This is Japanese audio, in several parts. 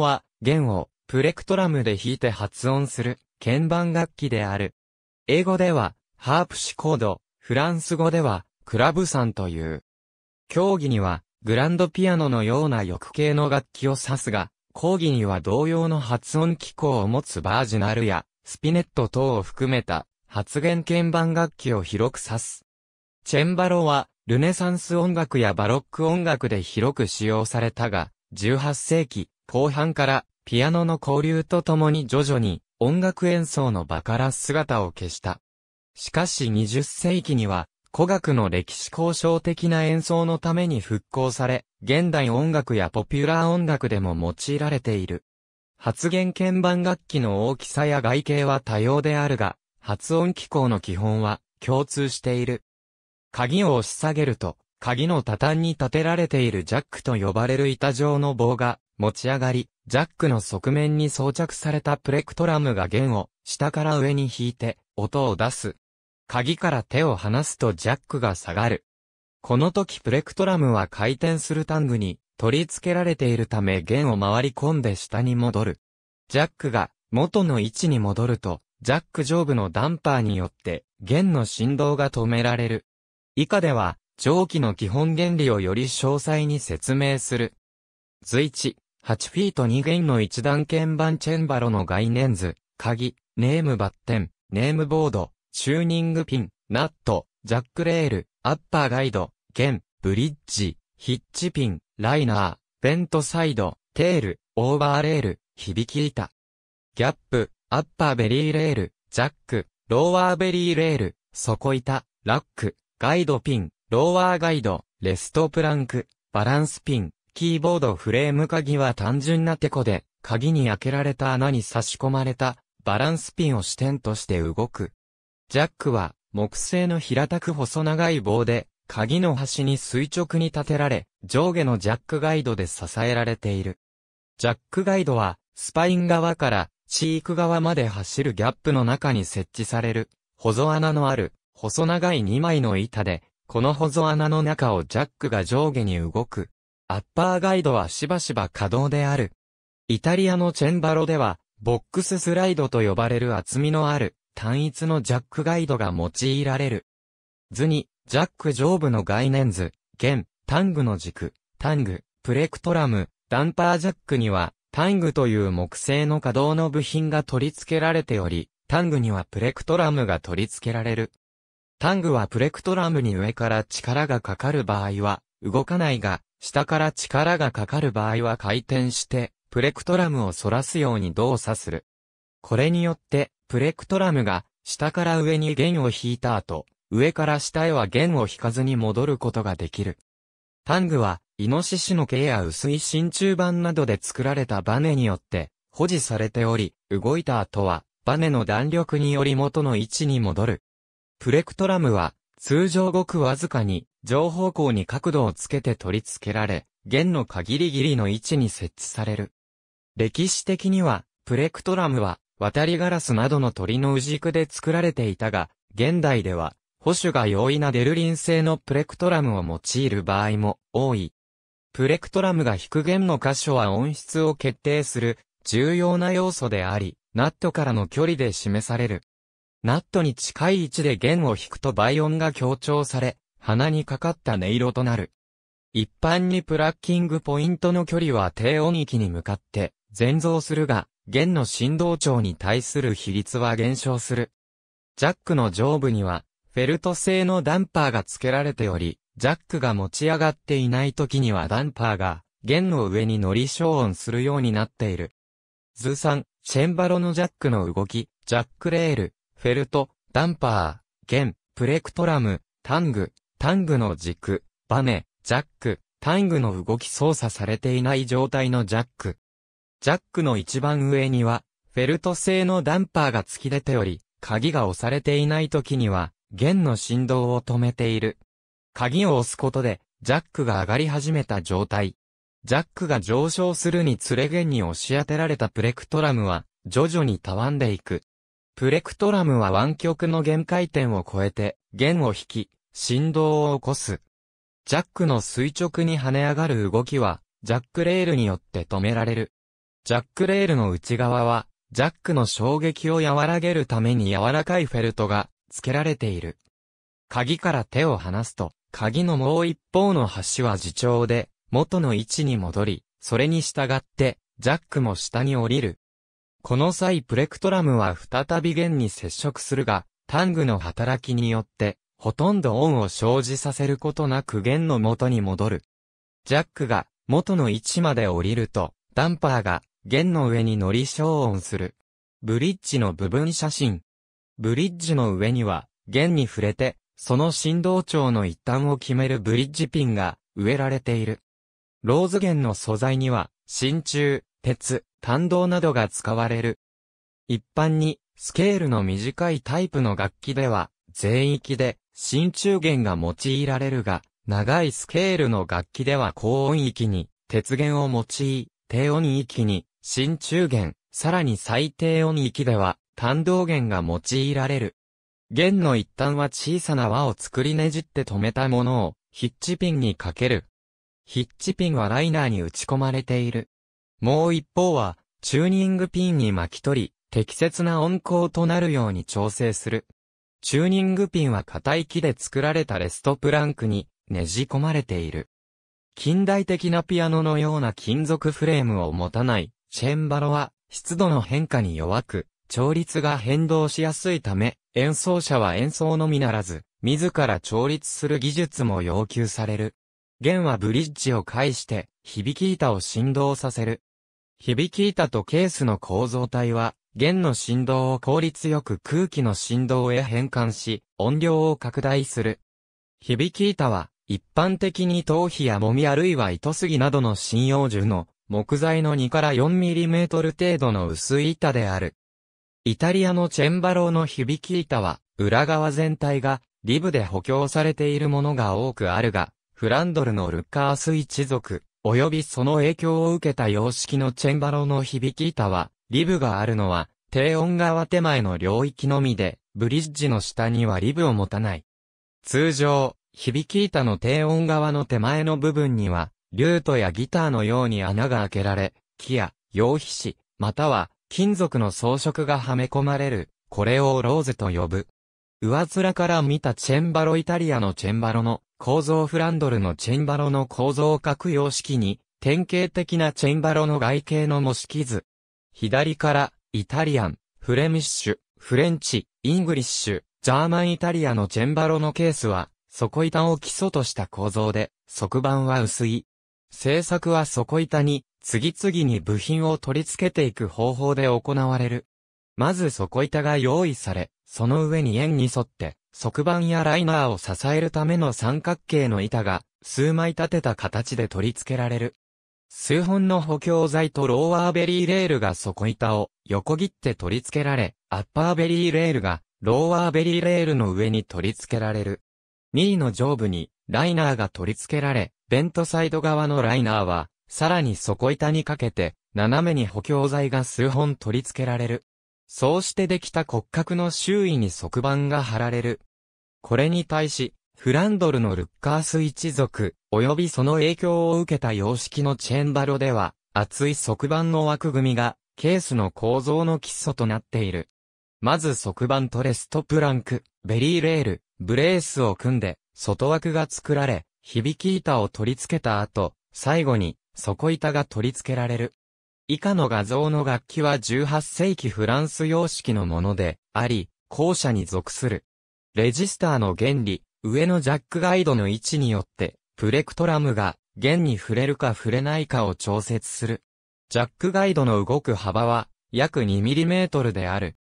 は、弦をプレクトラムで弾いて発音する鍵盤楽器である。英語では、ハープシコード、フランス語では、クラブサンという。競技には、グランドピアノのような欲系の楽器を指すが、講義には同様の発音機構を持つバージナルや、スピネット等を含めた、発言鍵盤楽器を広く指す。チェンバロは、ルネサンス音楽やバロック音楽で広く使用されたが、18世紀、後半からピアノの交流とともに徐々に音楽演奏の場から姿を消した。しかし20世紀には古楽の歴史交渉的な演奏のために復興され、現代音楽やポピュラー音楽でも用いられている。発言鍵盤楽器の大きさや外形は多様であるが、発音機構の基本は共通している。鍵を押し下げると、鍵の多端に立てられているジャックと呼ばれる板状の棒が持ち上がり、ジャックの側面に装着されたプレクトラムが弦を下から上に引いて音を出す。鍵から手を離すとジャックが下がる。この時プレクトラムは回転するタングに取り付けられているため弦を回り込んで下に戻る。ジャックが元の位置に戻ると、ジャック上部のダンパーによって弦の振動が止められる。以下では、蒸気の基本原理をより詳細に説明する。随一、8フィート2弦の一段鍵盤チェンバロの概念図、鍵、ネームバッテン、ネームボード、チューニングピン、ナット、ジャックレール、アッパーガイド、弦、ブリッジ、ヒッチピン、ライナー、ベントサイド、テール、オーバーレール、響き板。ギャップ、アッパーベリーレール、ジャック、ローワーベリーレール、底板、ラック、ガイドピン、ローワーガイド、レストプランク、バランスピン、キーボードフレーム鍵は単純なテコで、鍵に開けられた穴に差し込まれた、バランスピンを支点として動く。ジャックは、木製の平たく細長い棒で、鍵の端に垂直に立てられ、上下のジャックガイドで支えられている。ジャックガイドは、スパイン側から、チーク側まで走るギャップの中に設置される、保存穴のある、細長い2枚の板で、この保存穴の中をジャックが上下に動く。アッパーガイドはしばしば可動である。イタリアのチェンバロでは、ボックススライドと呼ばれる厚みのある単一のジャックガイドが用いられる。図に、ジャック上部の概念図、弦、タングの軸、タング、プレクトラム、ダンパージャックには、タングという木製の可動の部品が取り付けられており、タングにはプレクトラムが取り付けられる。タングはプレクトラムに上から力がかかる場合は、動かないが、下から力がかかる場合は回転して、プレクトラムを反らすように動作する。これによって、プレクトラムが、下から上に弦を引いた後、上から下へは弦を引かずに戻ることができる。タングは、イノシシの毛や薄い真鍮板などで作られたバネによって、保持されており、動いた後は、バネの弾力により元の位置に戻る。プレクトラムは、通常ごくわずかに、上方向に角度をつけて取り付けられ、弦の限りギリの位置に設置される。歴史的には、プレクトラムは、渡りガラスなどの鳥のうじくで作られていたが、現代では、保守が容易なデルリン製のプレクトラムを用いる場合も多い。プレクトラムが弾く弦の箇所は音質を決定する重要な要素であり、ナットからの距離で示される。ナットに近い位置で弦を弾くと倍音が強調され、鼻にかかった音色となる。一般にプラッキングポイントの距離は低音域に向かって前増するが、弦の振動長に対する比率は減少する。ジャックの上部には、フェルト製のダンパーが付けられており、ジャックが持ち上がっていない時にはダンパーが、弦の上に乗り消音するようになっている。図3、シェンバロのジャックの動き、ジャックレール、フェルト、ダンパー、弦、プレクトラム、タング、タングの軸、バネ、ジャック、タングの動き操作されていない状態のジャック。ジャックの一番上には、フェルト製のダンパーが突き出ており、鍵が押されていない時には、弦の振動を止めている。鍵を押すことで、ジャックが上がり始めた状態。ジャックが上昇するにつれ弦に押し当てられたプレクトラムは、徐々にたわんでいく。プレクトラムは湾曲の限界点を超えて、弦を引き、振動を起こす。ジャックの垂直に跳ね上がる動きは、ジャックレールによって止められる。ジャックレールの内側は、ジャックの衝撃を和らげるために柔らかいフェルトが付けられている。鍵から手を離すと、鍵のもう一方の端は自重で、元の位置に戻り、それに従って、ジャックも下に降りる。この際プレクトラムは再び弦に接触するが、タングの働きによって、ほとんど恩を生じさせることなく弦の元に戻る。ジャックが元の位置まで降りると、ダンパーが弦の上に乗り消音する。ブリッジの部分写真。ブリッジの上には、弦に触れて、その振動調の一端を決めるブリッジピンが植えられている。ローズ弦の素材には、真鍮、鉄、単銅などが使われる。一般に、スケールの短いタイプの楽器では、全域で真鍮弦が用いられるが、長いスケールの楽器では高音域に鉄弦を用い、低音域に真鍮弦、さらに最低音域では単動弦が用いられる。弦の一端は小さな輪を作りねじって止めたものをヒッチピンにかける。ヒッチピンはライナーに打ち込まれている。もう一方はチューニングピンに巻き取り、適切な音高となるように調整する。チューニングピンは硬い木で作られたレストプランクにねじ込まれている。近代的なピアノのような金属フレームを持たないチェンバロは湿度の変化に弱く、調律が変動しやすいため、演奏者は演奏のみならず、自ら調律する技術も要求される。弦はブリッジを介して、響き板を振動させる。響き板とケースの構造体は、弦の振動を効率よく空気の振動へ変換し、音量を拡大する。響き板は、一般的に頭皮やもみあるいは糸杉などの針葉樹の木材の2から 4mm 程度の薄い板である。イタリアのチェンバロの響き板は、裏側全体がリブで補強されているものが多くあるが、フランドルのルッカース一族、及びその影響を受けた様式のチェンバロの響き板は、リブがあるのは、低音側手前の領域のみで、ブリッジの下にはリブを持たない。通常、響き板の低音側の手前の部分には、リュートやギターのように穴が開けられ、木や、羊皮紙、または、金属の装飾がはめ込まれる、これをローゼと呼ぶ。上面から見たチェンバロイタリアのチェンバロの構造フランドルのチェンバロの構造各様式に、典型的なチェンバロの外形の模式図、左から、イタリアン、フレミッシュ、フレンチ、イングリッシュ、ジャーマンイタリアのチェンバロのケースは、底板を基礎とした構造で、側板は薄い。製作は底板に、次々に部品を取り付けていく方法で行われる。まず底板が用意され、その上に円に沿って、側板やライナーを支えるための三角形の板が、数枚立てた形で取り付けられる。数本の補強材とローアーベリーレールが底板を横切って取り付けられ、アッパーベリーレールがローアーベリーレールの上に取り付けられる。2位の上部にライナーが取り付けられ、ベントサイド側のライナーは、さらに底板にかけて、斜めに補強材が数本取り付けられる。そうしてできた骨格の周囲に側板が貼られる。これに対し、フランドルのルッカース一族、及びその影響を受けた様式のチェンバロでは、厚い側板の枠組みが、ケースの構造の基礎となっている。まず側板トレストプランク、ベリーレール、ブレースを組んで、外枠が作られ、響き板を取り付けた後、最後に、底板が取り付けられる。以下の画像の楽器は18世紀フランス様式のもので、あり、後者に属する。レジスターの原理、上のジャックガイドの位置によって、プレクトラムが弦に触れるか触れないかを調節する。ジャックガイドの動く幅は約 2mm である。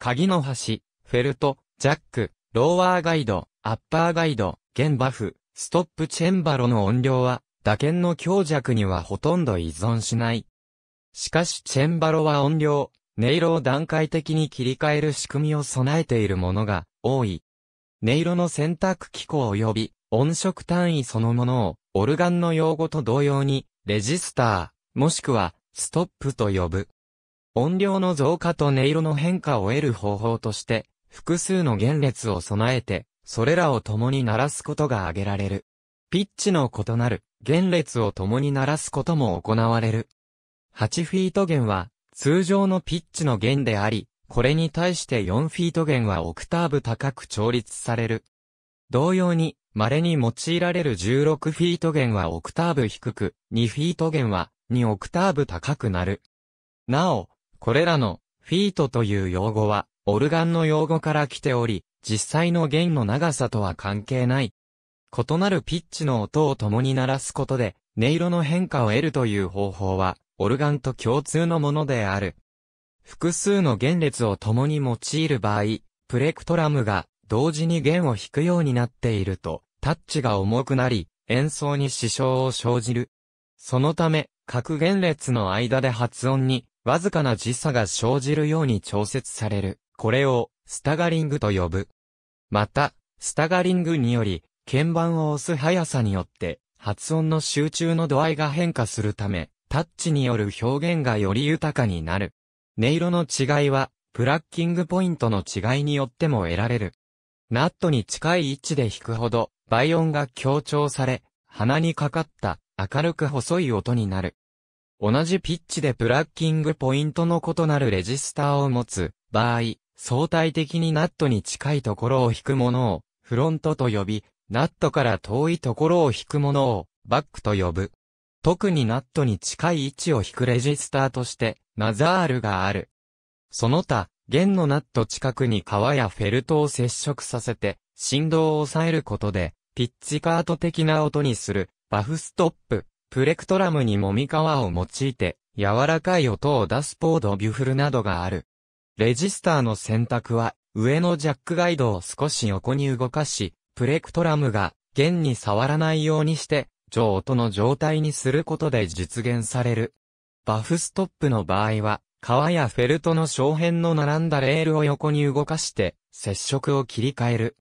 鍵の端、フェルト、ジャック、ローワーガイド、アッパーガイド、弦バフ、ストップチェンバロの音量は、打鍵の強弱にはほとんど依存しない。しかしチェンバロは音量、音色を段階的に切り替える仕組みを備えているものが多い。音色の選択機構及び音色単位そのものを、オルガンの用語と同様に、レジスター、もしくは、ストップと呼ぶ。音量の増加と音色の変化を得る方法として、複数の弦列を備えて、それらを共に鳴らすことが挙げられる。ピッチの異なる弦列を共に鳴らすことも行われる。8フィート弦は、通常のピッチの弦であり、これに対して4フィート弦はオクターブ高く調律される。同様に、稀に用いられる16フィート弦はオクターブ低く、2フィート弦は2オクターブ高くなる。なお、これらのフィートという用語は、オルガンの用語から来ており、実際の弦の長さとは関係ない。異なるピッチの音を共に鳴らすことで、音色の変化を得るという方法は、オルガンと共通のものである。複数の弦列を共に用いる場合、プレクトラムが同時に弦を弾くようになっていると、タッチが重くなり、演奏に支障を生じる。そのため、各弦列の間で発音に、わずかな時差が生じるように調節される。これを、スタガリングと呼ぶ。また、スタガリングにより、鍵盤を押す速さによって、発音の集中の度合いが変化するため、タッチによる表現がより豊かになる。音色の違いは、プラッキングポイントの違いによっても得られる。ナットに近い位置で弾くほど、倍音が強調され、鼻にかかった明るく細い音になる。同じピッチでプラッキングポイントの異なるレジスターを持つ場合、相対的にナットに近いところを弾くものをフロントと呼び、ナットから遠いところを弾くものをバックと呼ぶ。特にナットに近い位置を弾くレジスターとしてマザールがある。その他、弦のナット近くに革やフェルトを接触させて、振動を抑えることで、ピッチカート的な音にする、バフストップ、プレクトラムにもみ革を用いて、柔らかい音を出すポードビュフルなどがある。レジスターの選択は、上のジャックガイドを少し横に動かし、プレクトラムが弦に触らないようにして、上音の状態にすることで実現される。バフストップの場合は、革やフェルトの小辺の並んだレールを横に動かして、接触を切り替える。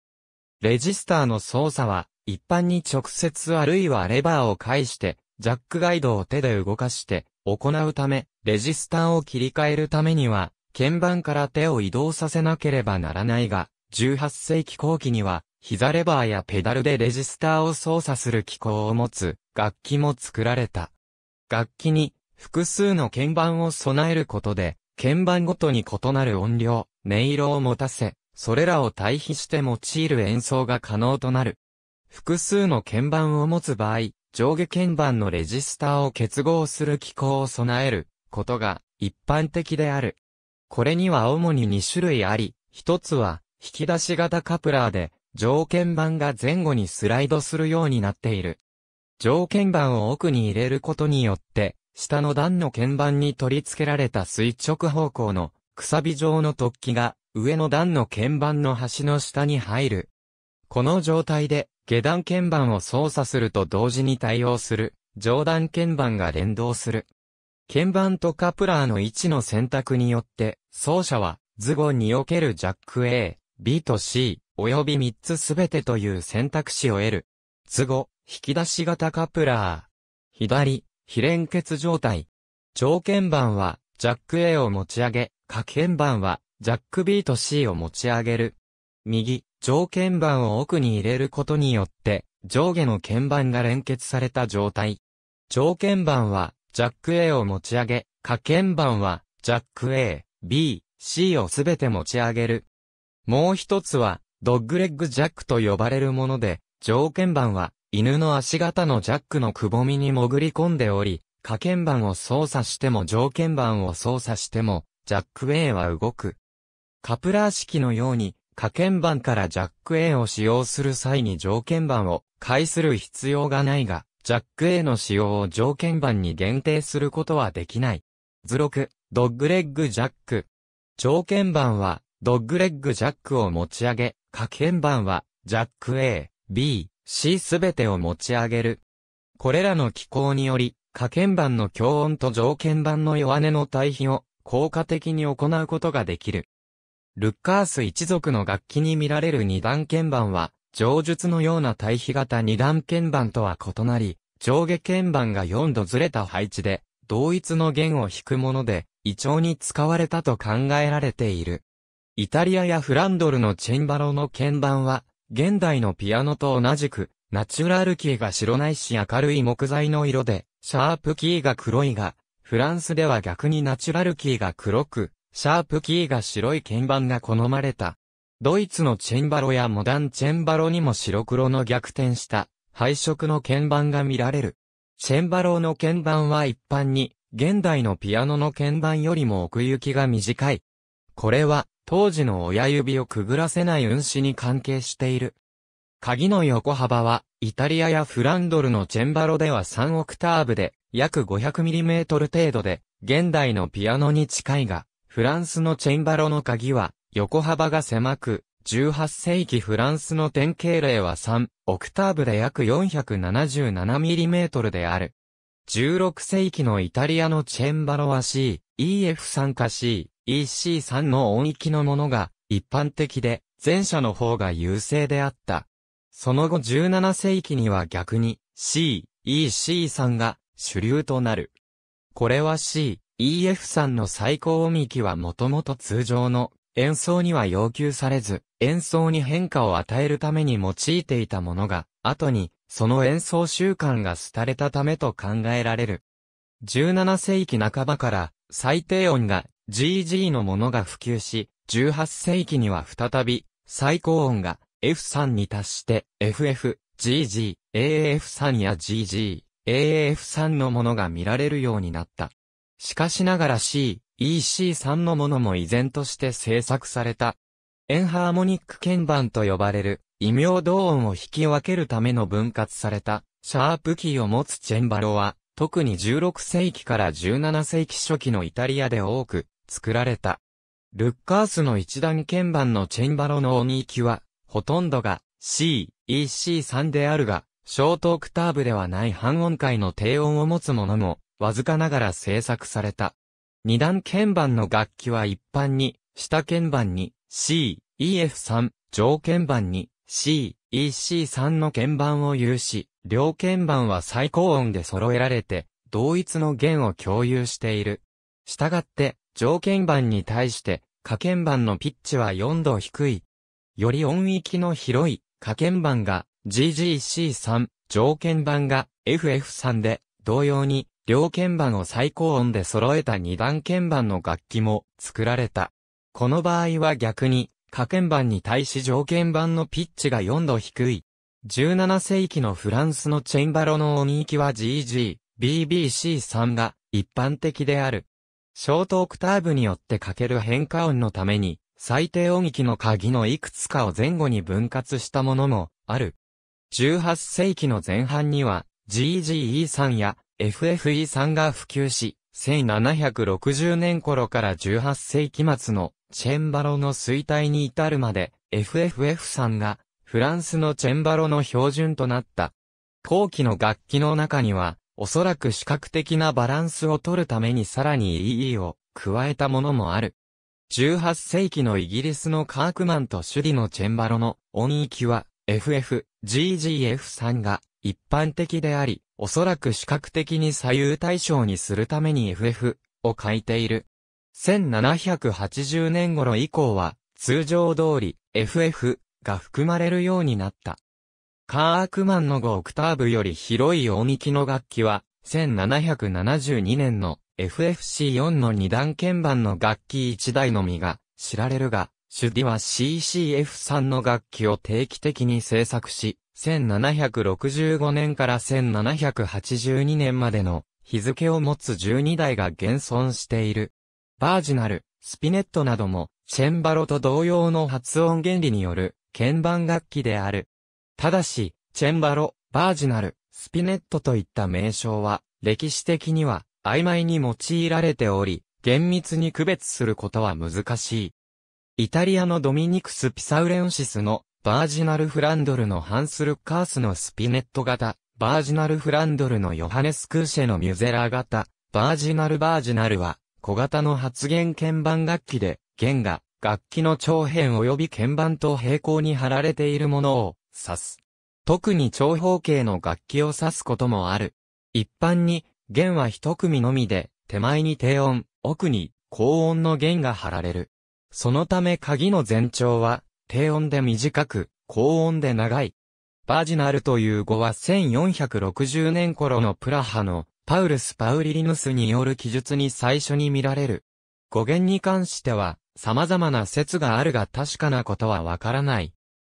レジスターの操作は、一般に直接あるいはレバーを介して、ジャックガイドを手で動かして、行うため、レジスターを切り替えるためには、鍵盤から手を移動させなければならないが、18世紀後期には、膝レバーやペダルでレジスターを操作する機構を持つ楽器も作られた。楽器に複数の鍵盤を備えることで、鍵盤ごとに異なる音量、音色を持たせ、それらを対比して用いる演奏が可能となる。複数の鍵盤を持つ場合、上下鍵盤のレジスターを結合する機構を備えることが一般的である。これには主に2種類あり、一つは引き出し型カプラーで上鍵盤が前後にスライドするようになっている。上鍵盤を奥に入れることによって下の段の鍵盤に取り付けられた垂直方向の、くさび状の突起が、上の段の鍵盤の端の下に入る。この状態で、下段鍵盤を操作すると同時に対応する、上段鍵盤が連動する。鍵盤とカプラーの位置の選択によって、奏者は、図後におけるジャック A、B と C、及び3つすべてという選択肢を得る。図後、引き出し型カプラー。左、非連結状態。条件盤は、ジャック A を持ち上げ、下鍵板は、ジャック B と C を持ち上げる。右、条件板を奥に入れることによって、上下の鍵盤が連結された状態。条件板は、ジャック A を持ち上げ、下鍵盤は、ジャック A、B、C をすべて持ち上げる。もう一つは、ドッグレッグジャックと呼ばれるもので、条件板は、犬の足型のジャックのくぼみに潜り込んでおり、下鍵盤を操作しても条件盤を操作しても、ジャック A は動く。カプラー式のように、下鍵盤からジャック A を使用する際に条件盤を介する必要がないが、ジャック A の使用を条件盤に限定することはできない。図録、ドッグレッグジャック。条件盤は、ドッグレッグジャックを持ち上げ、下鍵盤は、ジャック A、B、しすべてを持ち上げる。これらの機構により、可鍵盤の強音と条件板の弱音の対比を効果的に行うことができる。ルッカース一族の楽器に見られる二段鍵盤は、上述のような対比型二段鍵盤とは異なり、上下鍵盤が4度ずれた配置で、同一の弦を弾くもので、異常に使われたと考えられている。イタリアやフランドルのチェンバロの鍵盤は、現代のピアノと同じく、ナチュラルキーが白ないし明るい木材の色で、シャープキーが黒いが、フランスでは逆にナチュラルキーが黒く、シャープキーが白い鍵盤が好まれた。ドイツのチェンバロやモダンチェンバロにも白黒の逆転した配色の鍵盤が見られる。チェンバロの鍵盤は一般に現代のピアノの鍵盤よりも奥行きが短い。これは当時の親指をくぐらせない運指に関係している。鍵の横幅は、イタリアやフランドルのチェンバロでは3オクターブで、約 500mm 程度で、現代のピアノに近いが、フランスのチェンバロの鍵は、横幅が狭く、18世紀フランスの典型例は3、オクターブで約 477mm である。16世紀のイタリアのチェンバロは C、EF3 か C、EC3 の音域のものが一般的で前者の方が優勢であった。その後17世紀には逆に C、EC3 が主流となる。これは C、EF3 の最高音域はもともと通常の演奏には要求されず、演奏に変化を与えるために用いていたものが、後にその演奏習慣が廃れたためと考えられる。17世紀半ばから最低音が GG のものが普及し、18世紀には再び、最高音が F3 に達して FF、GG、AF3 や GG、AF3 のものが見られるようになった。しかしながら C、EC3 のものも依然として制作された。エンハーモニック鍵盤と呼ばれる、異名同音を引き分けるための分割された、シャープキーを持つチェンバロは、特に16世紀から17世紀初期のイタリアで多く作られた。ルッカースの一段鍵盤のチェンバロの音域は、ほとんどが C、EC3 であるが、ショートオクターブではない半音階の低音を持つものも、わずかながら制作された。二段鍵盤の楽器は一般に、下鍵盤に C、EF3、上鍵盤に C、EC3 の鍵盤を有し、両鍵盤は最高音で揃えられて、同一の弦を共有している。したがって、条件板に対して、可見板のピッチは4度低い。より音域の広い可見板が GGC3、条件板が FF3 で、同様に、両鍵盤を最高音で揃えた二段鍵盤の楽器も作られた。この場合は逆に、可鍵盤に対し条件盤のピッチが4度低い。17世紀のフランスのチェンバロの音域は GG、BBC3 が一般的である。ショートオクターブによってかける変化音のために、最低音域の鍵のいくつかを前後に分割したものもある。18世紀の前半には GGE3 や FFE3 が普及し、1760年頃から18世紀末のチェンバロの衰退に至るまで FFF3 がフランスのチェンバロの標準となった。後期の楽器の中にはおそらく視覚的なバランスを取るためにさらに EE を加えたものもある。18世紀のイギリスのカークマンとシュディのチェンバロの音域は FF、GGF3 が一般的であり、おそらく視覚的に左右対称にするために FF を書いている。1780年頃以降は通常通り FF が含まれるようになった。カーアクマンの5オクターブより広い音域の楽器は、1772年の FFC4 の2段鍵盤の楽器1台のみが知られるが、シュディは CCF3 の楽器を定期的に制作し、1765年から1782年までの日付を持つ12台が現存している。バージナル、スピネットなども、チェンバロと同様の発音原理による鍵盤楽器である。ただし、チェンバロ、バージナル、スピネットといった名称は、歴史的には曖昧に用いられており、厳密に区別することは難しい。イタリアのドミニクス・ピサウレンシスのバージナルフランドルのハンスル・カースのスピネット型、バージナルフランドルのヨハネス・クーシェのミュゼラー型、バージナル・バージナルは、小型の発言鍵盤楽器で、弦が、楽器の長辺及び鍵盤と平行に貼られているものを、指す。特に長方形の楽器を指すこともある。一般に、弦は一組のみで、手前に低音、奥に高音の弦が張られる。そのため鍵の全長は、低音で短く、高音で長い。バージナルという語は1460年頃のプラハのパウルス・パウリリヌスによる記述に最初に見られる。語源に関しては様々な説があるが確かなことはわからない。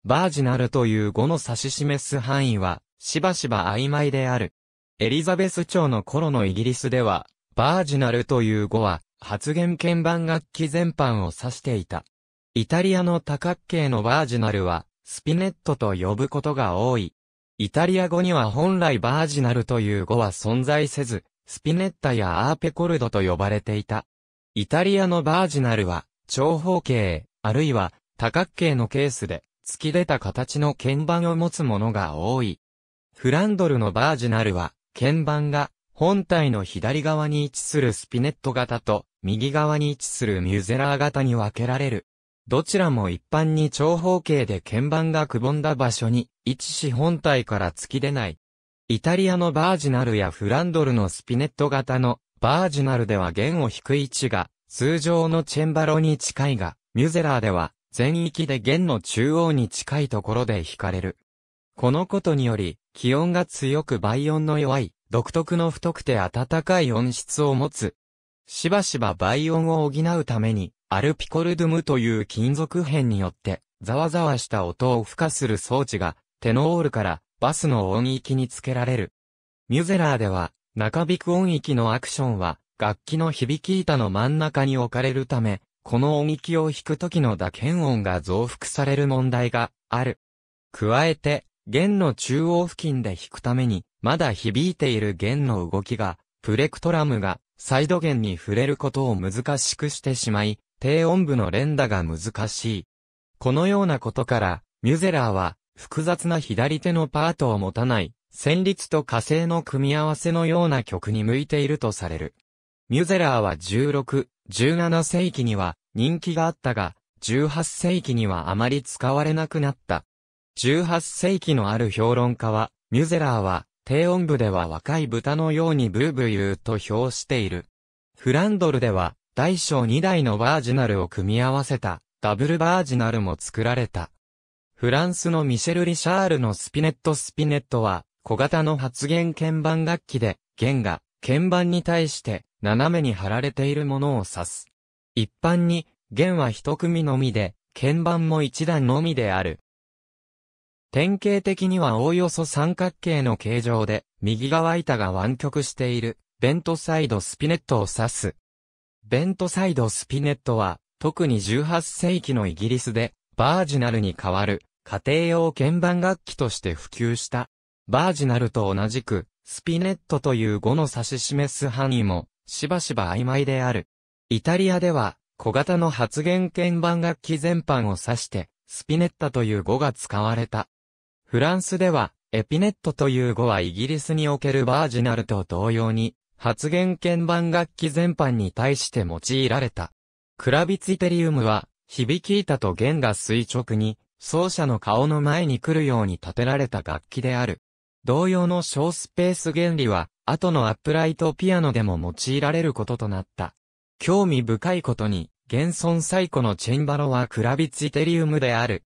バージナルという語の指し示す範囲は、しばしば曖昧である。エリザベス朝の頃のイギリスでは、バージナルという語は、発言鍵盤楽器全般を指していた。イタリアの多角形のバージナルは、スピネットと呼ぶことが多い。イタリア語には本来バージナルという語は存在せず、スピネッタやアーペコルドと呼ばれていた。イタリアのバージナルは、長方形、あるいは多角形のケースで、突き出た形の鍵盤を持つものが多い。フランドルのバージナルは、鍵盤が本体の左側に位置するスピネット型と右側に位置するミュゼラー型に分けられる。どちらも一般に長方形で鍵盤がくぼんだ場所に位置し本体から突き出ない。イタリアのバージナルやフランドルのスピネット型のバージナルでは弦を引く位置が通常のチェンバロに近いが、ミュゼラーでは全域で弦の中央に近いところで弾かれる。このことにより、気温が強く倍音の弱い、独特の太くて暖かい音質を持つ。しばしば倍音を補うために、アルピコルドゥムという金属片によって、ざわざわした音を付加する装置が、テノールからバスの音域につけられる。ミュゼラーでは、中引く音域のアクションは、楽器の響き板の真ん中に置かれるため、この音域を弾く時の打鍵音が増幅される問題がある。加えて、弦の中央付近で弾くために、まだ響いている弦の動きが、プレクトラムがサイド弦に触れることを難しくしてしまい、低音部の連打が難しい。このようなことから、ミュゼラーは、複雑な左手のパートを持たない、旋律と火星の組み合わせのような曲に向いているとされる。ミュゼラーは16、17世紀には人気があったが、18世紀にはあまり使われなくなった。18世紀のある評論家は、ミュゼラーは、低音部では若い豚のようにブーブー言うと評している。フランドルでは、大小2台のバージナルを組み合わせた、ダブルバージナルも作られた。フランスのミシェル・リシャールのスピネット・スピネットは、小型の発言鍵盤楽器で、弦が、鍵盤に対して、斜めに貼られているものを指す。一般に、弦は一組のみで、鍵盤も一段のみである。典型的にはおおよそ三角形の形状で、右側板が湾曲している、ベントサイドスピネットを指す。ベントサイドスピネットは、特に18世紀のイギリスで、バージナルに代わる、家庭用鍵盤楽器として普及した。バージナルと同じく、スピネットという語の指し示す範囲も、しばしば曖昧である。イタリアでは、小型の発言鍵盤楽器全般を指して、スピネッタという語が使われた。フランスでは、エピネットという語はイギリスにおけるバージナルと同様に、発言鍵盤楽器全般に対して用いられた。クラビツィテリウムは、響き板と弦が垂直に、奏者の顔の前に来るように立てられた楽器である。同様の小スペース原理は、後のアップライトピアノでも用いられることとなった。興味深いことに、現存最古のチェンバロはクラビツィテリウムである。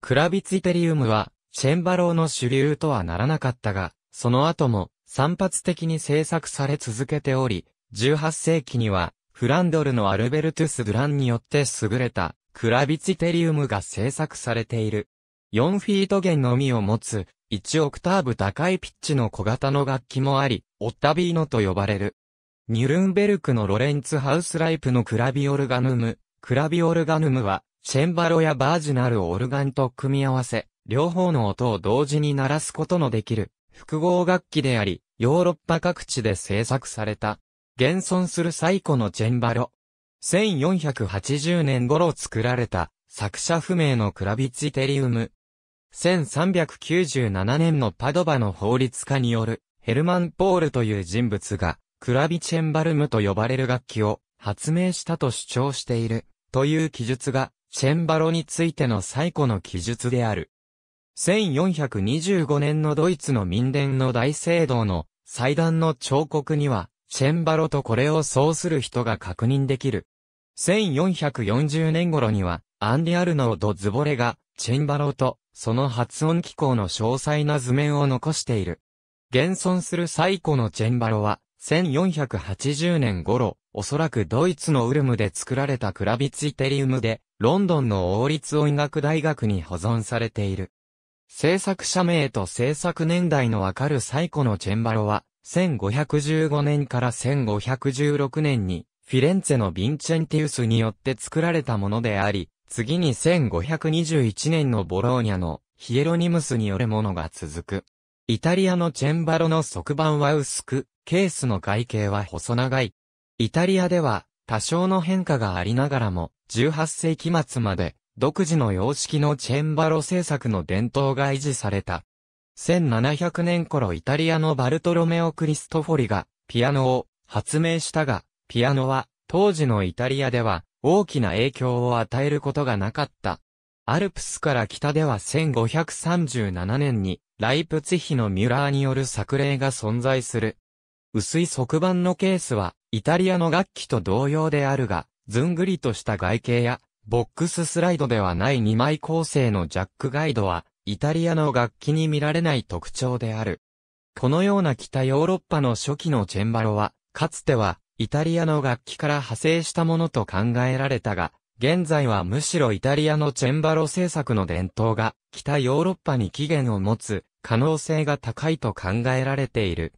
クラビツィテリウムは、チェンバロの主流とはならなかったが、その後も散発的に制作され続けており、18世紀には、フランドルのアルベルトゥス・ドランによって優れた、クラビツィテリウムが制作されている。4フィート弦のみを持つ、1オクターブ高いピッチの小型の楽器もあり、オッタビーノと呼ばれる。ニュルンベルクのロレンツハウスライプのクラビオルガヌム、クラビオルガヌムは、チェンバロやバージナルオルガンと組み合わせ、両方の音を同時に鳴らすことのできる、複合楽器であり、ヨーロッパ各地で製作された、現存する最古のチェンバロ。1480年頃作られた、作者不明のクラビチテリウム、1397年のパドバの法律家による、ヘルマン・ポールという人物が、クラビチェンバルムと呼ばれる楽器を発明したと主張している、という記述が、チェンバロについての最古の記述である。1425年のドイツの民伝の大聖堂の祭壇の彫刻には、チェンバロとこれをそうする人が確認できる。1440年頃には、アンリアルノード・ズボレが、チェンバロとその発音機構の詳細な図面を残している。現存する最古のチェンバロは、1480年頃、おそらくドイツのウルムで作られたクラビツイテリウムで、ロンドンの王立音楽大学に保存されている。制作者名と制作年代のわかる最古のチェンバロは、1515年から1516年に、フィレンツェのヴィンチェンティウスによって作られたものであり、次に1521年のボローニャのヒエロニムスによるものが続く。イタリアのチェンバロの側板は薄く、ケースの外形は細長い。イタリアでは多少の変化がありながらも、18世紀末まで独自の様式のチェンバロ制作の伝統が維持された。1700年頃イタリアのバルトロメオ・クリストフォリがピアノを発明したが、ピアノは当時のイタリアでは大きな影響を与えることがなかった。アルプスから北では1537年に、ライプツヒのミュラーによる作例が存在する。薄い側板のケースは、イタリアの楽器と同様であるが、ずんぐりとした外形や、ボックススライドではない2枚構成のジャックガイドは、イタリアの楽器に見られない特徴である。このような北ヨーロッパの初期のチェンバロは、かつては、イタリアの楽器から派生したものと考えられたが、現在はむしろイタリアのチェンバロ制作の伝統が北ヨーロッパに起源を持つ可能性が高いと考えられている。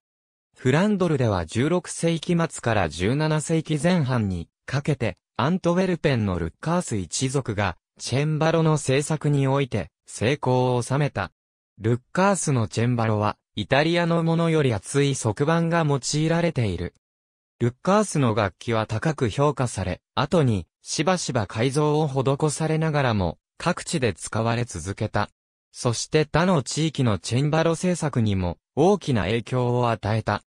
フランドルでは16世紀末から17世紀前半にかけてアントウェルペンのルッカース一族がチェンバロの制作において成功を収めた。ルッカースのチェンバロはイタリアのものより厚い側板が用いられている。ルッカースの楽器は高く評価され、後に、しばしば改造を施されながらも、各地で使われ続けた。そして他の地域のチェンバロ制作にも大きな影響を与えた。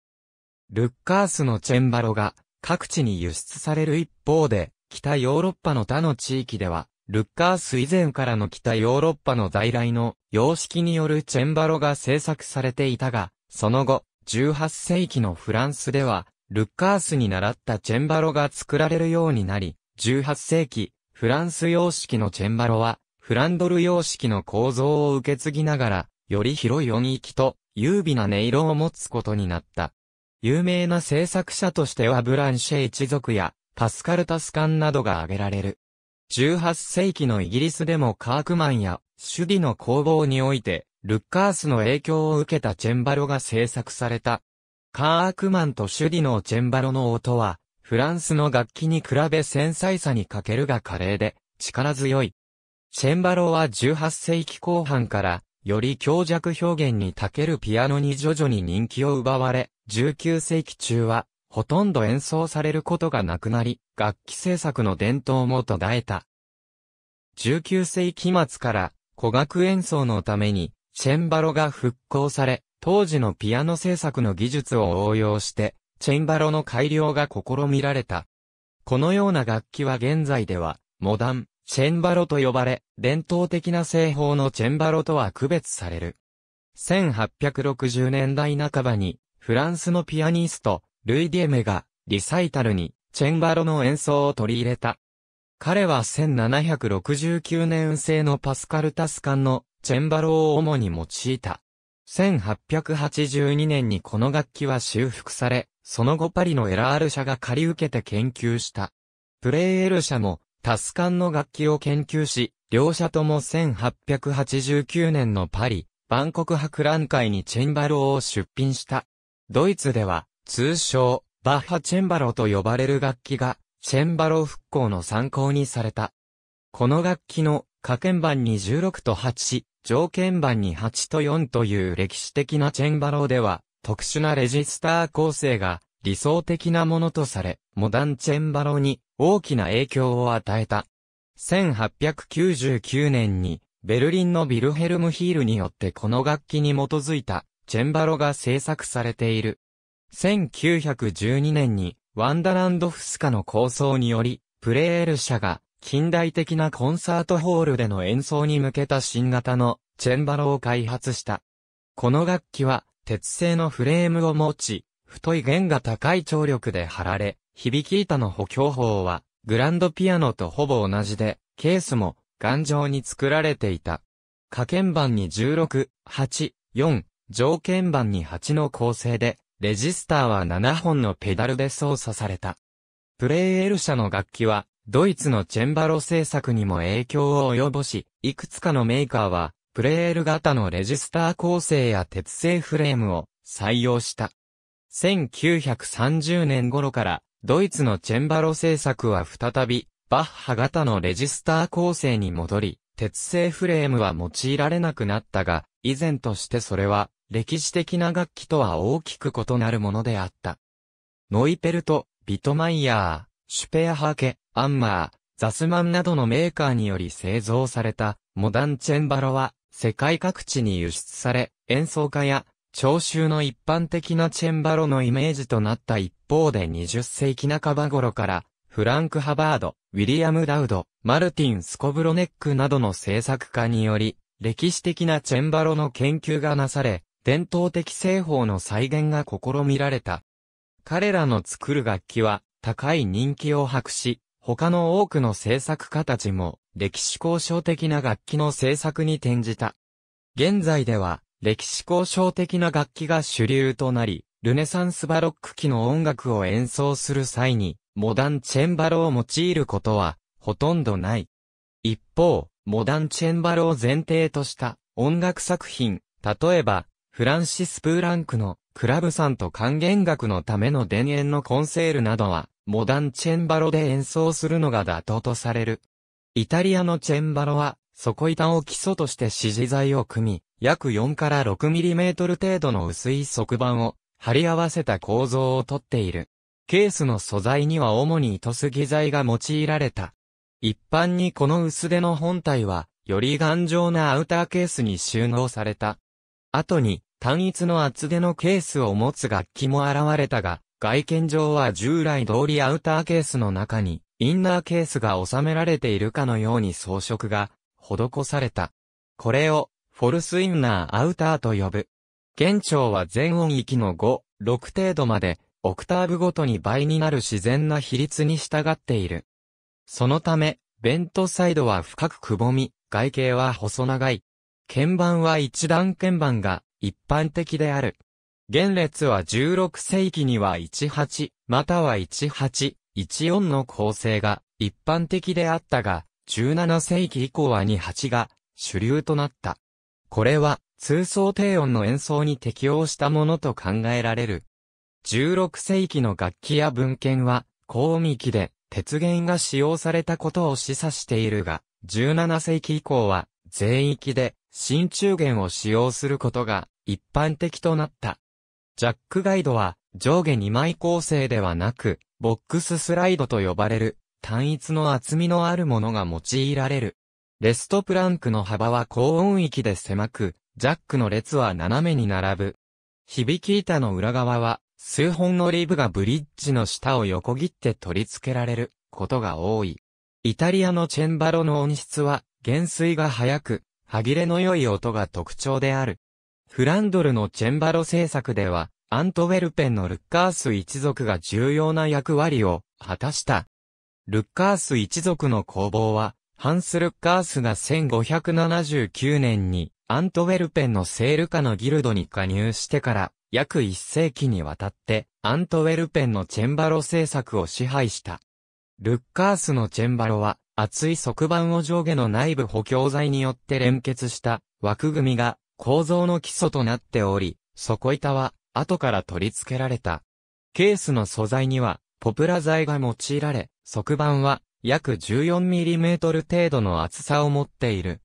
ルッカースのチェンバロが各地に輸出される一方で、北ヨーロッパの他の地域では、ルッカース以前からの北ヨーロッパの在来の様式によるチェンバロが制作されていたが、その後、18世紀のフランスでは、ルッカースに習ったチェンバロが作られるようになり、18世紀、フランス様式のチェンバロは、フランドル様式の構造を受け継ぎながら、より広い音域と、優美な音色を持つことになった。有名な制作者としてはブランシェ一族や、パスカル・タスカンなどが挙げられる。18世紀のイギリスでもカークマンやシュディの工房において、ルッカースの影響を受けたチェンバロが制作されたカーアクマンとシュディのチェンバロの音は、フランスの楽器に比べ繊細さに欠けるが華麗で、力強い。チェンバロは18世紀後半から、より強弱表現に長けるピアノに徐々に人気を奪われ、19世紀中は、ほとんど演奏されることがなくなり、楽器制作の伝統も途絶えた。19世紀末から、古楽演奏のために、チェンバロが復興され、当時のピアノ制作の技術を応用して、チェンバロの改良が試みられた。このような楽器は現在では、モダン、チェンバロと呼ばれ、伝統的な製法のチェンバロとは区別される。1860年代半ばに、フランスのピアニスト、ルイ・ディエメが、リサイタルに、チェンバロの演奏を取り入れた。彼は1769年製のパスカル・タスカンの、チェンバロを主に用いた。1882年にこの楽器は修復され、その後パリのエラール社が借り受けて研究した。プレイエル社もタスカンの楽器を研究し、両社とも1889年のパリ、万国博覧会にチェンバロを出品した。ドイツでは、通称、バッハチェンバロと呼ばれる楽器が、チェンバロ復興の参考にされた。この楽器の、加鍵盤に16と8、条件版に8と4という歴史的なチェンバローでは、特殊なレジスター構成が理想的なものとされ、モダンチェンバロに大きな影響を与えた。1899年にベルリンのビルヘルムヒールによってこの楽器に基づいたチェンバロが制作されている。1912年にワンダランドフスカの構想により、プレーエル社が近代的なコンサートホールでの演奏に向けた新型のチェンバロを開発した。この楽器は鉄製のフレームを持ち、太い弦が高い張力で張られ、響き板の補強法はグランドピアノとほぼ同じで、ケースも頑丈に作られていた。可鍵盤に16、8、4、条鍵盤に8の構成で、レジスターは7本のペダルで操作された。プレイエル社の楽器は、ドイツのチェンバロ製作にも影響を及ぼし、いくつかのメーカーは、プレール型のレジスター構成や鉄製フレームを採用した。1930年頃から、ドイツのチェンバロ製作は再び、バッハ型のレジスター構成に戻り、鉄製フレームは用いられなくなったが、以前としてそれは、歴史的な楽器とは大きく異なるものであった。ノイペルト、ビトマイヤー、シュペアハーケ、アンマー、ザスマンなどのメーカーにより製造されたモダンチェンバロは世界各地に輸出され、演奏家や聴衆の一般的なチェンバロのイメージとなった一方で20世紀半ば頃からフランク・ハバード、ウィリアム・ダウド、マルティン・スコブロネックなどの制作家により歴史的なチェンバロの研究がなされ、伝統的製法の再現が試みられた。彼らの作る楽器は高い人気を博し、他の多くの制作家たちも歴史交渉的な楽器の制作に転じた。現在では歴史交渉的な楽器が主流となり、ルネサンスバロック期の音楽を演奏する際に、モダンチェンバロを用いることは、ほとんどない。一方、モダンチェンバロを前提とした音楽作品、例えば、フランシス・プーランクのクラブさんと還元楽のための田園のコンセールなどは、モダンチェンバロで演奏するのが妥当とされる。イタリアのチェンバロは、底板を基礎として支持材を組み、約4から6ミリメートル程度の薄い側板を貼り合わせた構造をとっている。ケースの素材には主に糸杉材が用いられた。一般にこの薄手の本体は、より頑丈なアウターケースに収納された。後に、単一の厚手のケースを持つ楽器も現れたが、外見上は従来通りアウターケースの中に、インナーケースが収められているかのように装飾が、施された。これを、フォルスインナーアウターと呼ぶ。現長は全音域の5、6程度まで、オクターブごとに倍になる自然な比率に従っている。そのため、ベントサイドは深くくぼみ、外形は細長い。鍵盤は一段鍵盤が一般的である。元列は16世紀には18、または18、14の構成が一般的であったが、17世紀以降は28が主流となった。これは、通奏低音の演奏に適応したものと考えられる。16世紀の楽器や文献は、高音域で、鉄弦が使用されたことを示唆しているが、17世紀以降は、全域で、真中弦を使用することが、一般的となった。ジャックガイドは上下2枚構成ではなく、ボックススライドと呼ばれる単一の厚みのあるものが用いられる。レストプランクの幅は高音域で狭く、ジャックの列は斜めに並ぶ。響き板の裏側は数本のリブがブリッジの下を横切って取り付けられることが多い。イタリアのチェンバロの音質は減衰が早く、歯切れの良い音が特徴である。フランドルのチェンバロ政策では、アントウェルペンのルッカース一族が重要な役割を果たした。ルッカース一族の攻防は、ハンス・ルッカースが1579年にアントウェルペンのセール下のギルドに加入してから約1世紀にわたってアントウェルペンのチェンバロ政策を支配した。ルッカースのチェンバロは厚い側板を上下の内部補強材によって連結した枠組みが構造の基礎となっており、底板は後から取り付けられた。ケースの素材にはポプラ材が用いられ、側板は約 14mm 程度の厚さを持っている。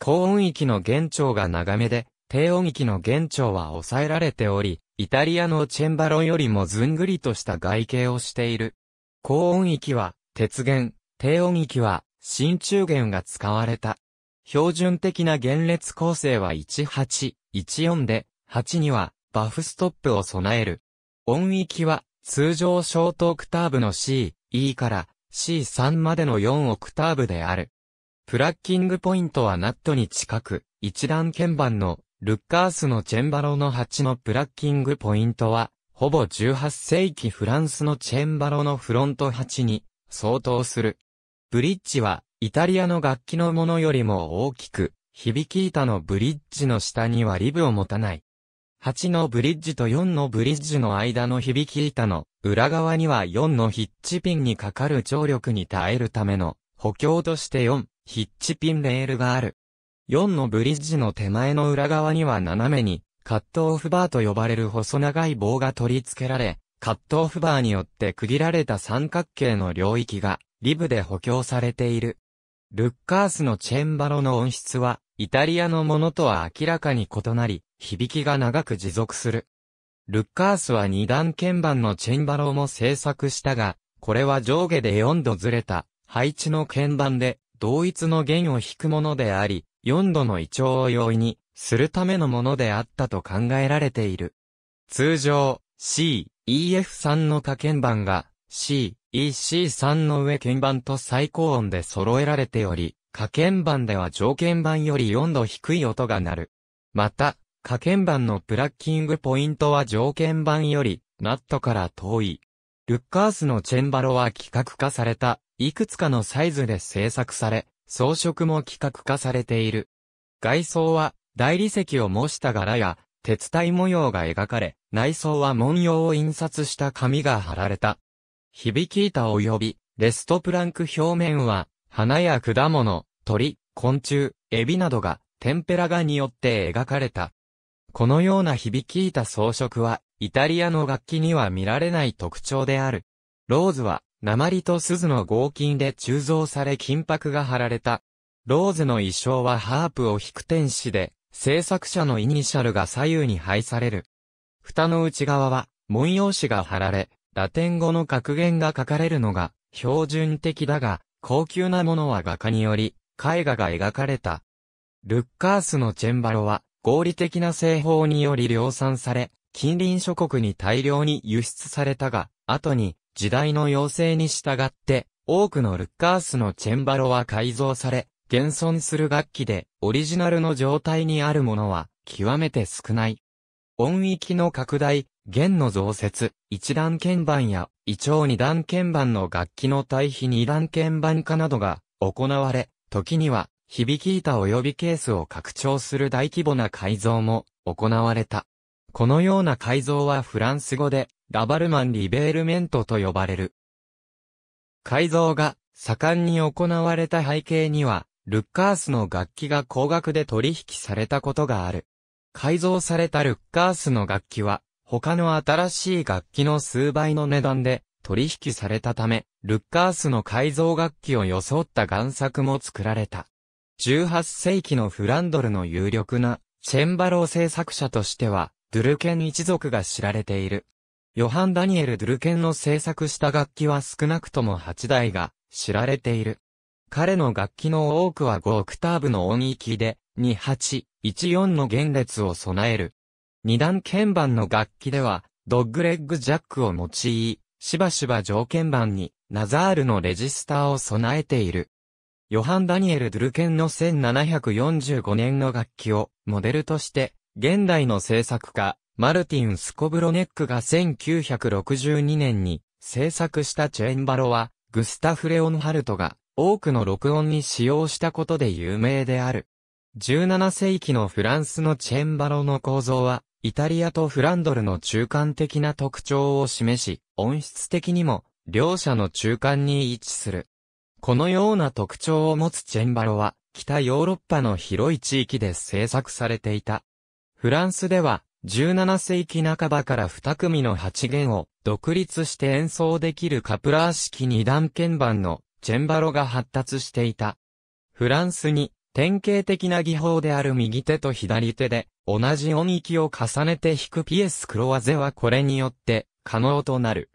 高音域の弦長が長めで、低音域の弦長は抑えられており、イタリアのチェンバロよりもずんぐりとした外形をしている。高音域は鉄弦、低音域は真鍮弦が使われた。標準的な弦列構成は18、14で、8にはバフストップを備える。音域は通常ショートオクターブの C、E から C3 までの4オクターブである。プラッキングポイントはナットに近く、一段鍵盤のルッカースのチェンバロの8のプラッキングポイントは、ほぼ18世紀フランスのチェンバロのフロント8に相当する。ブリッジはイタリアの楽器のものよりも大きく、響き板のブリッジの下にはリブを持たない。8のブリッジと4のブリッジの間の響き板の裏側には4のヒッチピンにかかる張力に耐えるための補強として4ヒッチピンレールがある。4のブリッジの手前の裏側には斜めにカットオフバーと呼ばれる細長い棒が取り付けられ、カットオフバーによって区切られた三角形の領域がリブで補強されている。ルッカースのチェンバロの音質は、イタリアのものとは明らかに異なり、響きが長く持続する。ルッカースは二段鍵盤のチェンバロも制作したが、これは上下で4度ずれた、配置の鍵盤で、同一の弦を弾くものであり、4度の胃腸を容易に、するためのものであったと考えられている。通常、C、EF3 の多鍵盤が C、EC3 の上鍵盤と最高音で揃えられており、下鍵盤では上鍵盤より4度低い音が鳴る。また、下鍵盤のプラッキングポイントは上鍵盤より、ナットから遠い。ルッカースのチェンバロは規格化された、いくつかのサイズで製作され、装飾も規格化されている。外装は、大理石を模した柄や、鉄体模様が描かれ、内装は文様を印刷した紙が貼られた響板及び、レストプランク表面は、花や果物、鳥、昆虫、エビなどが、テンペラ画によって描かれた。このような響板装飾は、イタリアの楽器には見られない特徴である。ローズは、鉛と鈴の合金で鋳造され金箔が貼られた。ローズの衣装はハープを弾く天使で、制作者のイニシャルが左右に配される。蓋の内側は、文様紙が貼られ、ラテン語の格言が書かれるのが標準的だが、高級なものは画家により、絵画が描かれた。ルッカースのチェンバロは、合理的な製法により量産され、近隣諸国に大量に輸出されたが、後に、時代の要請に従って、多くのルッカースのチェンバロは改造され、現存する楽器で、オリジナルの状態にあるものは、極めて少ない。音域の拡大、弦の増設、一段鍵盤や、一応二段鍵盤の楽器の対比二段鍵盤化などが行われ、時には、響き板及びケースを拡張する大規模な改造も行われた。このような改造はフランス語で、ラバルマンリベールメントと呼ばれる。改造が盛んに行われた背景には、ルッカースの楽器が高額で取引されたことがある。改造されたルッカースの楽器は、他の新しい楽器の数倍の値段で取引されたため、ルッカースの改造楽器を装った贋作も作られた。18世紀のフランドルの有力なチェンバロー制作者としては、ドゥルケン一族が知られている。ヨハン・ダニエル・ドゥルケンの制作した楽器は少なくとも8台が知られている。彼の楽器の多くは5オクターブの音域で、2814の弦列を備える二段鍵盤の楽器では、ドッグレッグジャックを用い、しばしば条件盤にナザールのレジスターを備えている。ヨハン・ダニエル・ドゥルケンの1745年の楽器をモデルとして、現代の制作家、マルティン・スコブロネックが1962年に制作したチェンバロは、グスタフ・レオンハルトが多くの録音に使用したことで有名である。17世紀のフランスのチェンバロの構造は、イタリアとフランドルの中間的な特徴を示し、音質的にも、両者の中間に位置する。このような特徴を持つチェンバロは、北ヨーロッパの広い地域で制作されていた。フランスでは、17世紀半ばから2組の8弦を独立して演奏できるカプラー式二段鍵盤のチェンバロが発達していた。フランスに典型的な技法である右手と左手で同じ音域を重ねて弾くピエスクロワゼはこれによって可能となる。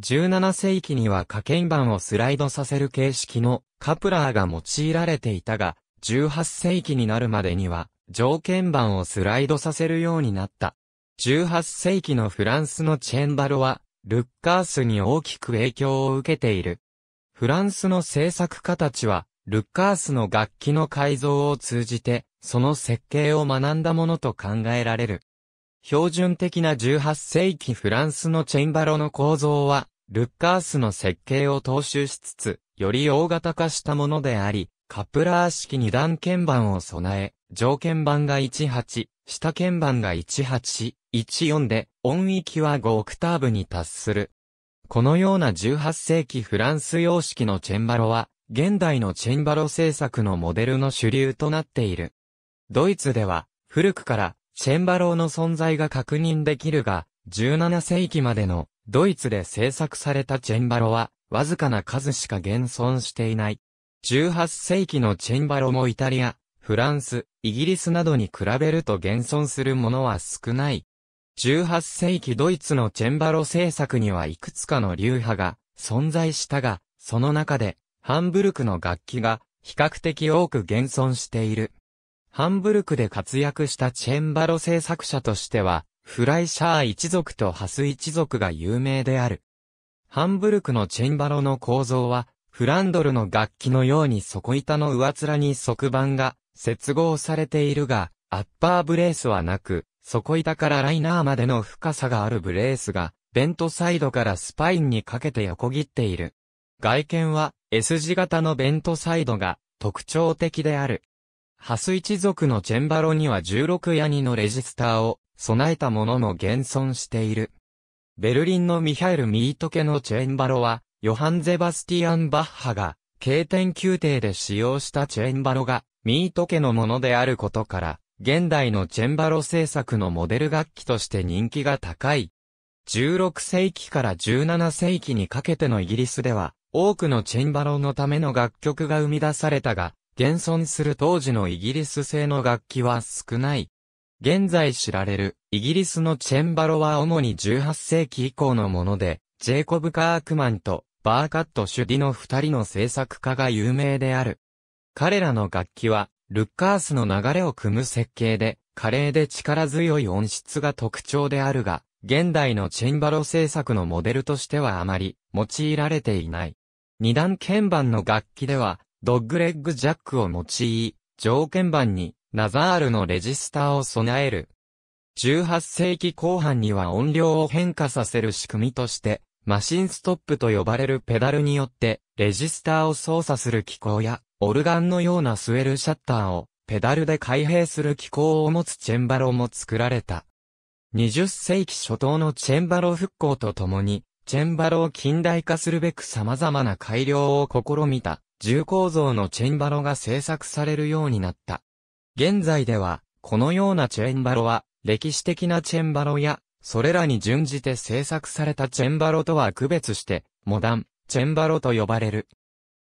17世紀には可鍵盤をスライドさせる形式のカプラーが用いられていたが、18世紀になるまでには条件盤をスライドさせるようになった。18世紀のフランスのチェンバロは、ルッカースに大きく影響を受けている。フランスの制作家たちは、ルッカースの楽器の改造を通じて、その設計を学んだものと考えられる。標準的な18世紀フランスのチェンバロの構造は、ルッカースの設計を踏襲しつつ、より大型化したものであり、カプラー式二段鍵盤を備え、上鍵盤が18、下鍵盤が18、14で、音域は5オクターブに達する。このような18世紀フランス様式のチェンバロは、現代のチェンバロ制作のモデルの主流となっている。ドイツでは、古くから、チェンバロの存在が確認できるが、17世紀までの、ドイツで制作されたチェンバロは、わずかな数しか現存していない。18世紀のチェンバロもイタリア、フランス、イギリスなどに比べると現存するものは少ない。18世紀ドイツのチェンバロ制作にはいくつかの流派が存在したが、その中でハンブルクの楽器が比較的多く現存している。ハンブルクで活躍したチェンバロ制作者としては、フライシャー一族とハス一族が有名である。ハンブルクのチェンバロの構造は、フランドルの楽器のように底板の上面に側板が接合されているが、アッパーブレースはなく、底板からライナーまでの深さがあるブレースが、ベントサイドからスパインにかけて横切っている。外見は、S 字型のベントサイドが特徴的である。ハス一族のチェンバロには16ヤニのレジスターを備えたものも現存している。ベルリンのミハエル・ミート家のチェンバロは、ヨハン・ゼバスティアン・バッハが、経典宮廷で使用したチェンバロが、ミート家のものであることから、現代のチェンバロ制作のモデル楽器として人気が高い。16世紀から17世紀にかけてのイギリスでは、多くのチェンバロのための楽曲が生み出されたが、現存する当時のイギリス製の楽器は少ない。現在知られるイギリスのチェンバロは主に18世紀以降のもので、ジェイコブ・カークマンとバーカット・シュディの二人の制作家が有名である。彼らの楽器は、ルッカースの流れを組む設計で、華麗で力強い音質が特徴であるが、現代のチェンバロ制作のモデルとしてはあまり用いられていない。二段鍵盤の楽器では、ドッグレッグジャックを用い、上鍵盤にナザールのレジスターを備える。18世紀後半には音量を変化させる仕組みとして、マシンストップと呼ばれるペダルによって、レジスターを操作する機構や、オルガンのようなスウェルシャッターを、ペダルで開閉する機構を持つチェンバロも作られた。20世紀初頭のチェンバロ復興とともに、チェンバロを近代化するべく様々な改良を試みた、重構造のチェンバロが製作されるようになった。現在では、このようなチェンバロは、歴史的なチェンバロや、それらに準じて製作されたチェンバロとは区別して、モダン、チェンバロと呼ばれる。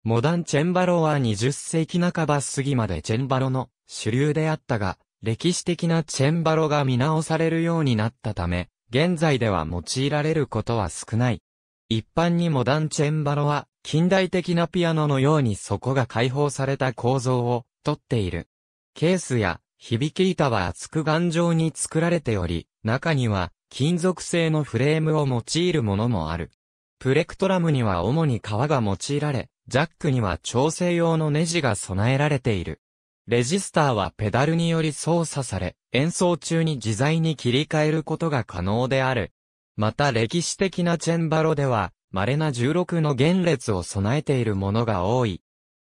モダンチェンバロは20世紀半ば過ぎまでチェンバロの主流であったが、歴史的なチェンバロが見直されるようになったため、現在では用いられることは少ない。一般にモダンチェンバロは、近代的なピアノのように底が解放された構造を、とっている。ケースや、響き板は厚く頑丈に作られており、中には、金属製のフレームを用いるものもある。プレクトラムには主に革が用いられ、ジャックには調整用のネジが備えられている。レジスターはペダルにより操作され、演奏中に自在に切り替えることが可能である。また歴史的なチェンバロでは、稀な16の弦列を備えているものが多い。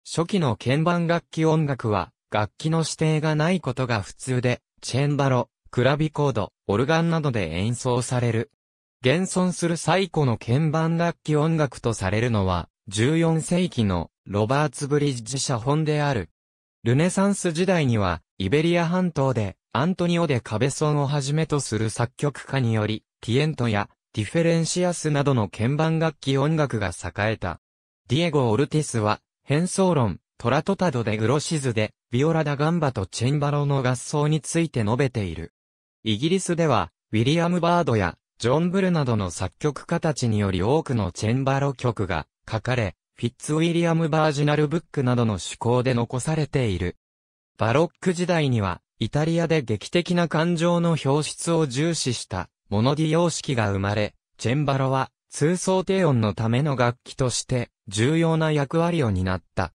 初期の鍵盤楽器音楽は、楽器の指定がないことが普通で、チェンバロ、クラビコード、オルガンなどで演奏される。現存する最古の鍵盤楽器音楽とされるのは、14世紀のロバーツブリッジ社本である。ルネサンス時代には、イベリア半島でアントニオ・デ・カベソンをはじめとする作曲家により、ティエントやディフェレンシアスなどの鍵盤楽器音楽が栄えた。ディエゴ・オルティスは、変奏論、トラトタド・デ・グロシズで、ビオラ・ダ・ガンバとチェンバロの合奏について述べている。イギリスでは、ウィリアム・バードや、ジョン・ブルなどの作曲家たちにより多くのチェンバロ曲が書かれ、フィッツ・ウィリアム・バージナル・ブックなどの趣向で残されている。バロック時代には、イタリアで劇的な感情の表出を重視した、モノディ様式が生まれ、チェンバロは、通奏低音のための楽器として、重要な役割を担った。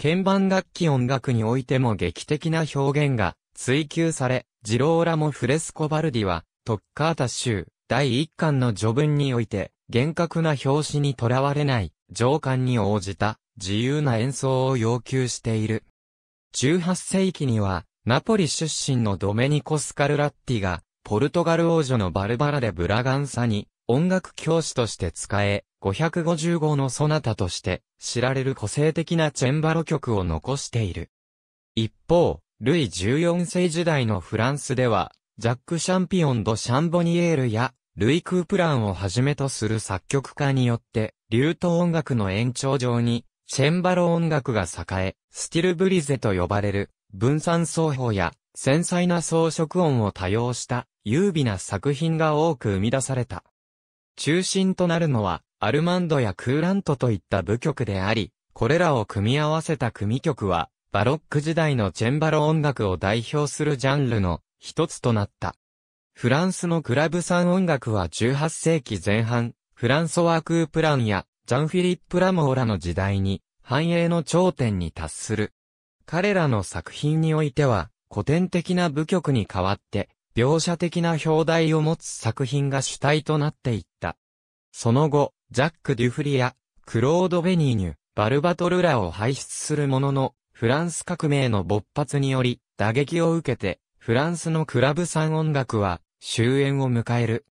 鍵盤楽器音楽においても劇的な表現が追求され、ジローラモ・フレスコバルディは、トッカータ州第1巻の序文において、厳格な表紙にとらわれない、情感に応じた、自由な演奏を要求している。18世紀には、ナポリ出身のドメニコ・スカルラッティが、ポルトガル王女のバルバラ・でブラガンサに、音楽教師として使え、5 5号のソナタとして知られる個性的なチェンバロ曲を残している。一方、ルイ14世時代のフランスでは、ジャック・シャンピオン・ド・シャンボニエールや、ルイ・クープランをはじめとする作曲家によって、リュート音楽の延長上に、チェンバロ音楽が栄え、スティルブリゼと呼ばれる、分散奏法や繊細な装飾音を多用した優美な作品が多く生み出された。中心となるのはアルマンドやクーラントといった部曲であり、これらを組み合わせた組曲はバロック時代のチェンバロ音楽を代表するジャンルの一つとなった。フランスのクラブ産音楽は18世紀前半、フランソワ・クープランやジャンフィリップ・ラモーラの時代に繁栄の頂点に達する彼らの作品においては、古典的な舞曲に代わって、描写的な表題を持つ作品が主体となっていった。その後、ジャック・デュフリア、クロード・ベニーニュ、バルバトルラを輩出するものの、フランス革命の勃発により、打撃を受けて、フランスのクラブ産音楽は、終焉を迎える。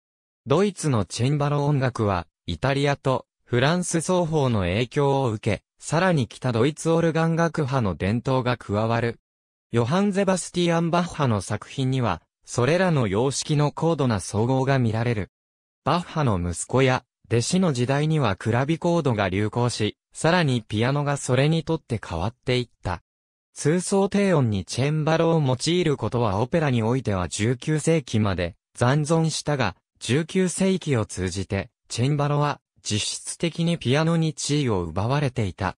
ドイツのチェンバロ音楽は、イタリアとフランス双方の影響を受け、さらに北ドイツオルガン楽派の伝統が加わる。ヨハン・ゼバスティアン・バッハの作品には、それらの様式の高度な総合が見られる。バッハの息子や、弟子の時代にはクラビコードが流行し、さらにピアノがそれにとって変わっていった。通奏低音にチェンバロを用いることはオペラにおいては19世紀まで残存したが、19世紀を通じて、チェンバロは実質的にピアノに地位を奪われていた。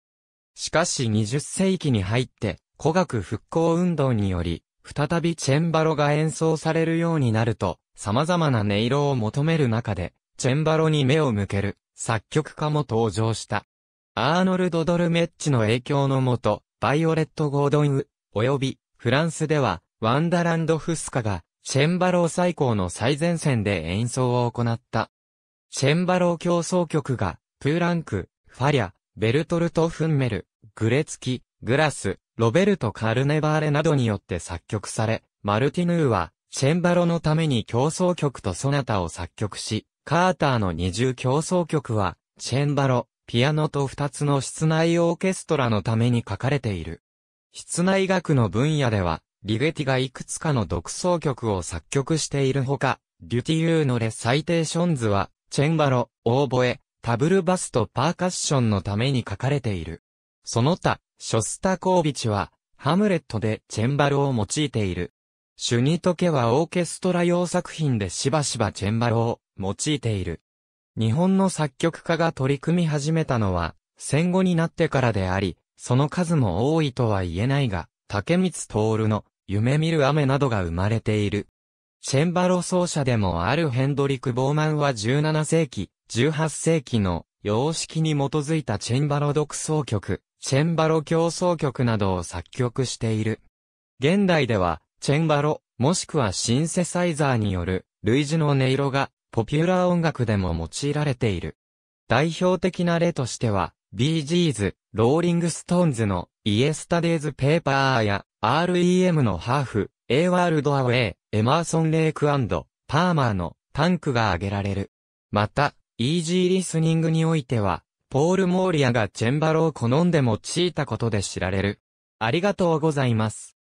しかし20世紀に入って、古学復興運動により、再びチェンバロが演奏されるようになると、様々な音色を求める中で、チェンバロに目を向ける、作曲家も登場した。アーノルド・ドルメッチの影響のもと、バイオレット・ゴードンウ、及び、フランスでは、ワンダランド・フスカが、チェンバロ最高の最前線で演奏を行った。チェンバロー競争曲が、プーランク、ファリア、ベルトルト・フンメル、グレツキ、グラス、ロベルト・カルネバーレなどによって作曲され、マルティヌーは、チェンバロのために競争曲とソナタを作曲し、カーターの二重競争曲は、チェンバロ、ピアノと二つの室内オーケストラのために書かれている。室内楽の分野では、リゲティがいくつかの独奏曲を作曲しているほか、デュティユーのレサイテーションズは、チェンバロ、オーボエ、タブルバスとパーカッションのために書かれている。その他、ショスタコービチは、ハムレットでチェンバロを用いている。シュニトケはオーケストラ用作品でしばしばチェンバロを用いている。日本の作曲家が取り組み始めたのは、戦後になってからであり、その数も多いとは言えないが、竹光徹の夢見る雨などが生まれている。チェンバロ奏者でもあるヘンドリク・ボーマンは17世紀、18世紀の様式に基づいたチェンバロ独奏曲、チェンバロ競争曲などを作曲している。現代では、チェンバロ、もしくはシンセサイザーによる類似の音色がポピュラー音楽でも用いられている。代表的な例としては、BG's、ローリングストーンズのイエスタデイズ・ペーパーや REM のハーフ、A ワールドアウェイ、エマーソン・レイクパーマーのタンクが挙げられる。また、イージーリスニングにおいては、ポール・モーリアがチェンバロを好んで用いたことで知られる。ありがとうございます。